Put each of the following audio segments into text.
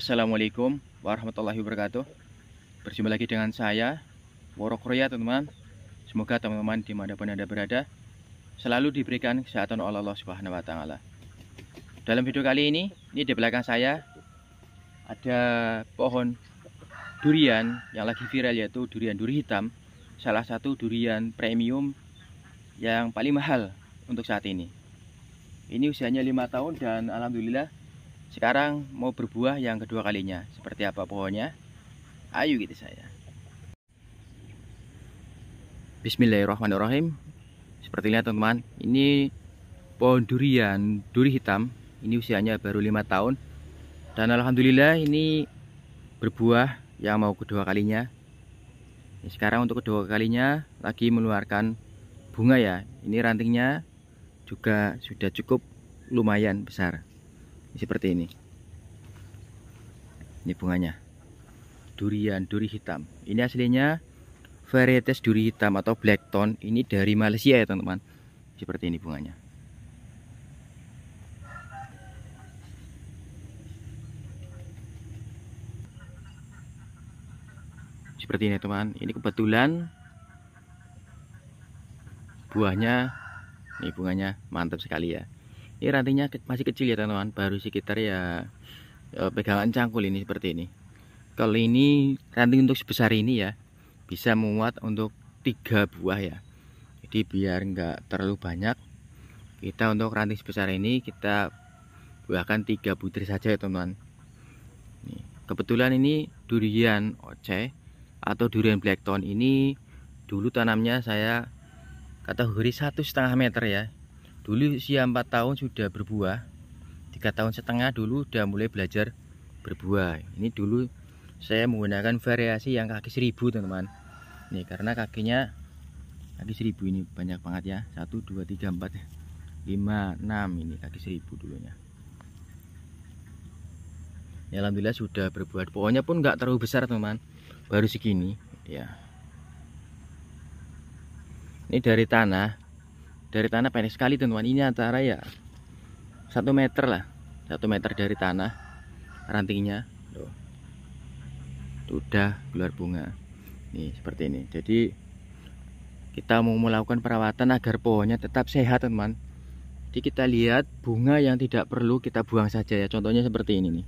Assalamualaikum warahmatullahi wabarakatuh Berjumpa lagi dengan saya Woro Korea teman-teman Semoga teman-teman dimanapun anda berada Selalu diberikan kesehatan oleh Allah subhanahu wa ta'ala Dalam video kali ini Ini di belakang saya Ada pohon durian Yang lagi viral yaitu durian duri hitam Salah satu durian premium Yang paling mahal untuk saat ini Ini usianya 5 tahun dan Alhamdulillah sekarang mau berbuah yang kedua kalinya. Seperti apa pohonnya? Ayo gitu saya. Bismillahirrahmanirrahim. Seperti lihat teman-teman, ini pohon durian, duri hitam. Ini usianya baru lima tahun. Dan alhamdulillah ini berbuah yang mau kedua kalinya. Ya, sekarang untuk kedua kalinya lagi mengeluarkan bunga ya. Ini rantingnya juga sudah cukup lumayan besar seperti ini ini bunganya durian duri hitam ini aslinya varietas duri hitam atau black tone ini dari Malaysia ya teman-teman seperti ini bunganya seperti ini teman ini kebetulan buahnya ini bunganya mantap sekali ya ini rantingnya masih kecil ya teman-teman, baru sekitar ya, ya pegangan cangkul ini seperti ini. Kalau ini ranting untuk sebesar ini ya, bisa muat untuk tiga buah ya. Jadi biar enggak terlalu banyak, kita untuk ranting sebesar ini kita buahkan tiga butir saja ya teman-teman. Kebetulan ini durian oce atau durian blackton ini dulu tanamnya saya kategori satu setengah meter ya dulu usia 4 tahun sudah berbuah tiga tahun setengah dulu sudah mulai belajar berbuah ini dulu saya menggunakan variasi yang kaki seribu teman-teman nih karena kakinya kaki seribu ini banyak banget ya satu dua tiga empat lima enam ini kaki seribu dulunya ya alhamdulillah sudah berbuah Pokoknya pun nggak terlalu besar teman-teman baru segini ya ini dari tanah dari tanah pendek sekali teman-teman ini antara ya satu meter lah satu meter dari tanah rantingnya tuh udah keluar bunga nih seperti ini jadi kita mau melakukan perawatan agar pohonnya tetap sehat teman jadi kita lihat bunga yang tidak perlu kita buang saja ya contohnya seperti ini nih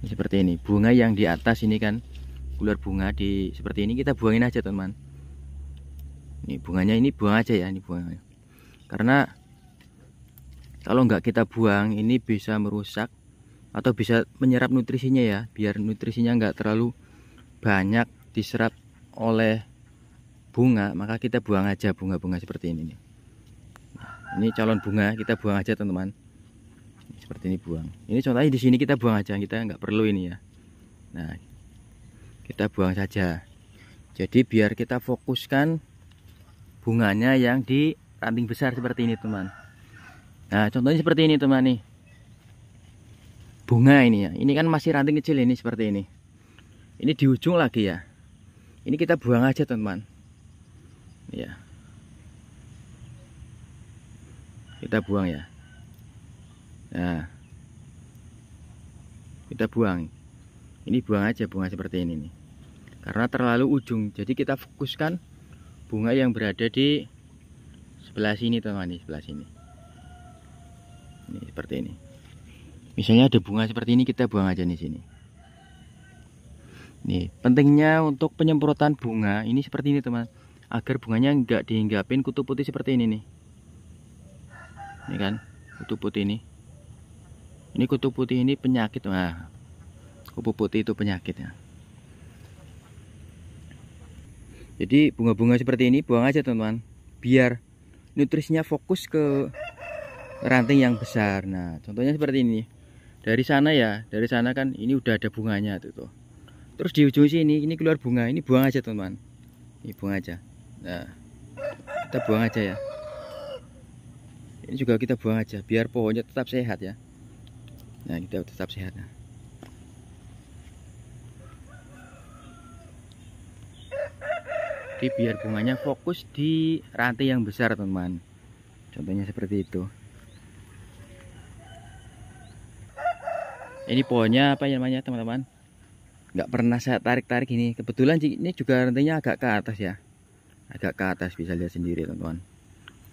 ini seperti ini bunga yang di atas ini kan keluar bunga di seperti ini kita buangin aja teman ini bunganya ini buang aja ya ini bunganya karena kalau nggak kita buang ini bisa merusak atau bisa menyerap nutrisinya ya biar nutrisinya nggak terlalu banyak diserap oleh bunga maka kita buang aja bunga-bunga seperti ini nih. Nah, ini calon bunga kita buang aja teman-teman seperti ini buang ini contohnya di sini kita buang aja kita nggak perlu ini ya nah kita buang saja jadi biar kita fokuskan bunganya yang di ranting besar seperti ini teman nah contohnya seperti ini teman nih bunga ini ya ini kan masih ranting kecil ini seperti ini ini di ujung lagi ya ini kita buang aja teman ya kita buang ya nah kita buang ini buang aja bunga seperti ini nih karena terlalu ujung jadi kita fokuskan bunga yang berada di sebelah sini teman di sebelah sini ini seperti ini misalnya ada bunga seperti ini kita buang aja di sini nih pentingnya untuk penyemprotan bunga ini seperti ini teman agar bunganya enggak dihinggapin kutu putih seperti ini nih ini kan kutu putih ini ini kutu putih ini penyakit nah Kutu putih itu penyakitnya jadi bunga-bunga seperti ini buang aja teman-teman biar nutrisinya fokus ke ranting yang besar nah contohnya seperti ini dari sana ya dari sana kan ini udah ada bunganya tuh, tuh. terus di ujung sini ini keluar bunga ini buang aja teman ini buang aja nah kita buang aja ya ini juga kita buang aja biar pohonnya tetap sehat ya nah kita tetap sehat nah. jadi biar bunganya fokus di rantai yang besar teman contohnya seperti itu ini pohonnya apa ya, namanya teman-teman Gak pernah saya tarik-tarik ini kebetulan ini juga rantainya agak ke atas ya agak ke atas bisa lihat sendiri teman-teman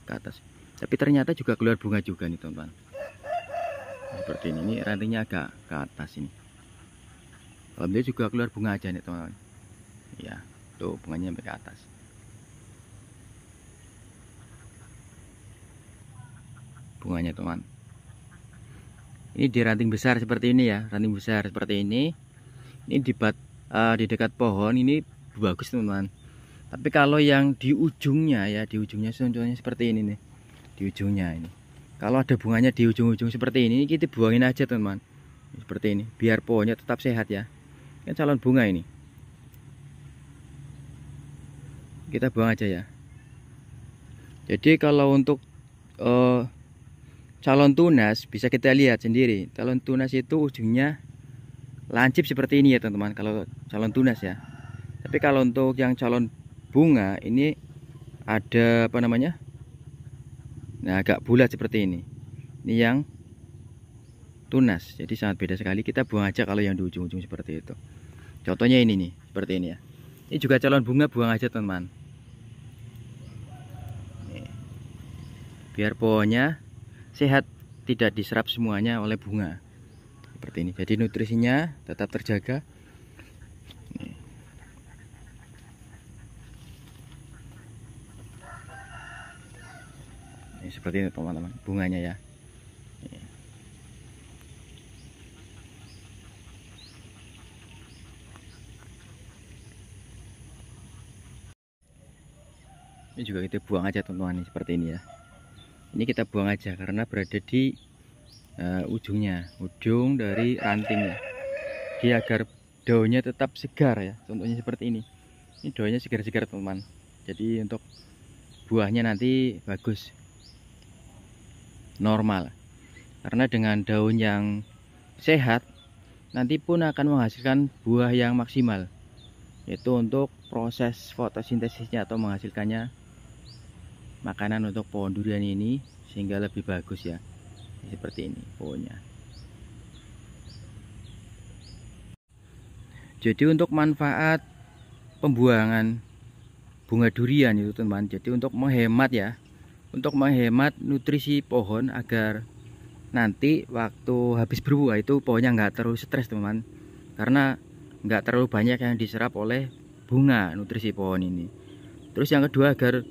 ke atas tapi ternyata juga keluar bunga juga nih teman-teman seperti ini ini rantingnya agak ke atas ini alhamdulillah juga keluar bunga aja nih teman-teman ya tuh bunganya sampai ke atas bunganya teman ini di ranting besar seperti ini ya ranting besar seperti ini ini di, bat, uh, di dekat pohon ini bagus teman-teman tapi kalau yang di ujungnya ya di ujungnya contohnya seperti ini nih di ujungnya ini kalau ada bunganya di ujung-ujung seperti ini kita buangin aja teman-teman seperti ini biar pohonnya tetap sehat ya ini calon bunga ini kita buang aja ya jadi kalau untuk uh, calon tunas bisa kita lihat sendiri calon tunas itu ujungnya lancip seperti ini ya teman-teman kalau calon tunas ya tapi kalau untuk yang calon bunga ini ada apa namanya nah agak bulat seperti ini ini yang tunas jadi sangat beda sekali kita buang aja kalau yang di ujung-ujung seperti itu contohnya ini nih seperti ini ya ini juga calon bunga buang aja teman-teman biar pohonnya sehat tidak diserap semuanya oleh bunga seperti ini jadi nutrisinya tetap terjaga ini seperti ini teman-teman bunganya ya ini juga kita buang aja teman-teman seperti ini ya ini kita buang aja karena berada di uh, ujungnya ujung dari rantingnya. ya dia agar daunnya tetap segar ya contohnya seperti ini ini daunnya segar-segar teman-teman jadi untuk buahnya nanti bagus normal karena dengan daun yang sehat nanti pun akan menghasilkan buah yang maksimal yaitu untuk proses fotosintesisnya atau menghasilkannya makanan untuk pohon durian ini sehingga lebih bagus ya seperti ini pohonnya jadi untuk manfaat pembuangan bunga durian itu teman jadi untuk menghemat ya untuk menghemat nutrisi pohon agar nanti waktu habis berbuah nah, itu pohonnya nggak terlalu stres teman karena nggak terlalu banyak yang diserap oleh bunga nutrisi pohon ini terus yang kedua agar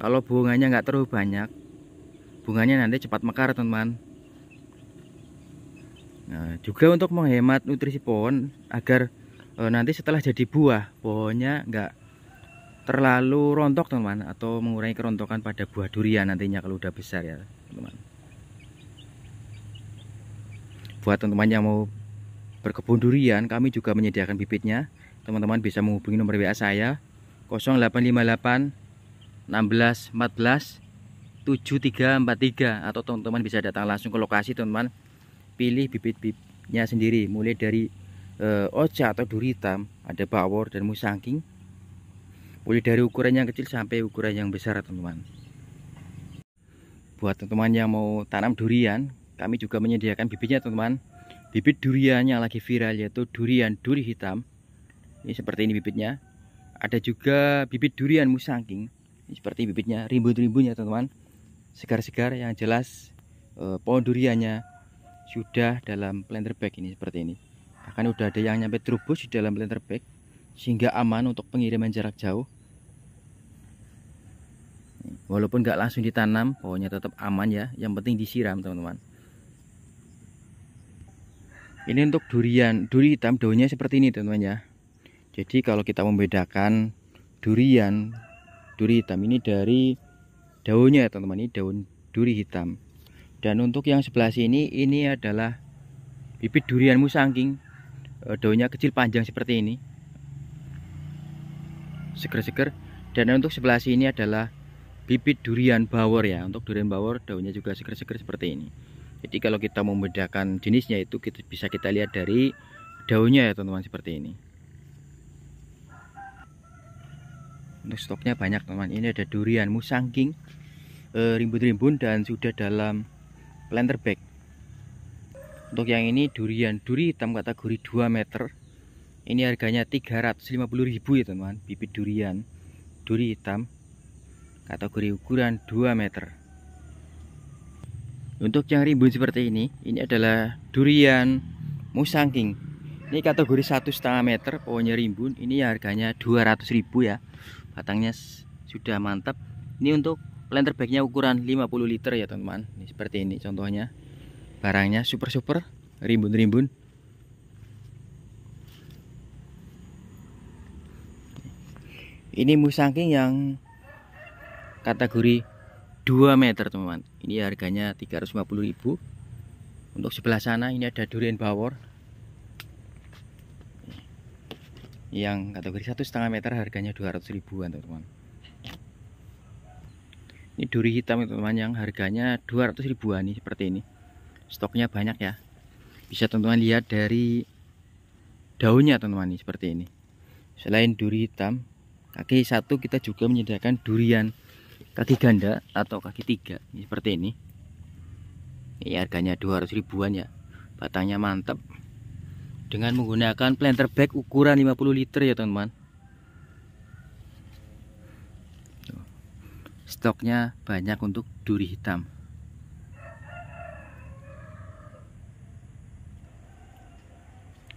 kalau bunganya nggak terlalu banyak bunganya nanti cepat mekar teman-teman nah, juga untuk menghemat nutrisi pohon agar e, nanti setelah jadi buah pohonnya nggak terlalu rontok teman-teman atau mengurangi kerontokan pada buah durian nantinya kalau udah besar ya teman-teman buat teman-teman yang mau berkebun durian kami juga menyediakan bibitnya teman-teman bisa menghubungi nomor WA saya 0858 16 14 7343 atau teman-teman bisa datang langsung ke lokasi teman-teman pilih bibit-bibitnya sendiri mulai dari e, eh, oca atau duritam ada bawor dan musangking mulai dari ukuran yang kecil sampai ukuran yang besar teman-teman buat teman-teman yang mau tanam durian kami juga menyediakan bibitnya teman-teman bibit durian yang lagi viral yaitu durian duri hitam ini seperti ini bibitnya ada juga bibit durian musangking seperti bibitnya rimbun-rimbun ya teman-teman segar-segar yang jelas eh, pohon duriannya sudah dalam planter bag ini seperti ini akan udah ada yang nyampe terubus di dalam planter bag sehingga aman untuk pengiriman jarak jauh walaupun nggak langsung ditanam pohonnya tetap aman ya yang penting disiram teman-teman ini untuk durian duri hitam daunnya seperti ini teman-teman ya jadi kalau kita membedakan durian duri hitam ini dari daunnya ya teman-teman ini daun duri hitam dan untuk yang sebelah sini ini adalah bibit durian musangking eh, daunnya kecil panjang seperti ini seger-seger dan untuk sebelah sini adalah bibit durian bawor ya untuk durian bawor daunnya juga seger-seger seperti ini jadi kalau kita membedakan jenisnya itu kita bisa kita lihat dari daunnya ya teman-teman seperti ini untuk stoknya banyak teman ini ada durian musangking king eh, rimbun-rimbun dan sudah dalam planter bag untuk yang ini durian duri hitam kategori 2 meter ini harganya ribu ya teman bibit durian duri hitam kategori ukuran 2 meter untuk yang rimbun seperti ini ini adalah durian musangking ini kategori satu setengah meter pohonnya rimbun ini harganya 200.000 ya batangnya sudah mantap ini untuk planter bagnya ukuran 50 liter ya teman-teman ini seperti ini contohnya barangnya super-super rimbun-rimbun ini musangking yang kategori 2 meter teman-teman ini harganya 350.000 untuk sebelah sana ini ada durian bawor yang kategori satu setengah meter harganya 200 ribuan teman-teman ini duri hitam teman-teman yang harganya 200 ribuan nih seperti ini stoknya banyak ya bisa teman-teman lihat dari daunnya teman-teman nih seperti ini selain duri hitam kaki satu kita juga menyediakan durian kaki ganda atau kaki tiga nih, seperti ini ini harganya 200 ribuan ya batangnya mantap dengan menggunakan planter bag ukuran 50 liter ya teman-teman stoknya banyak untuk duri hitam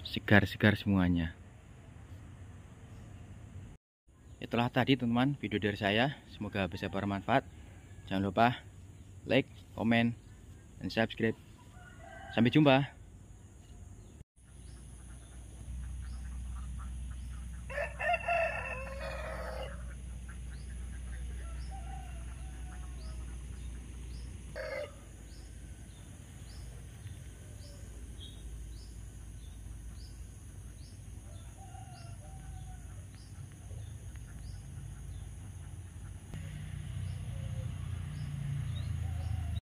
segar-segar semuanya itulah tadi teman-teman video dari saya semoga bisa bermanfaat jangan lupa like, komen, dan subscribe sampai jumpa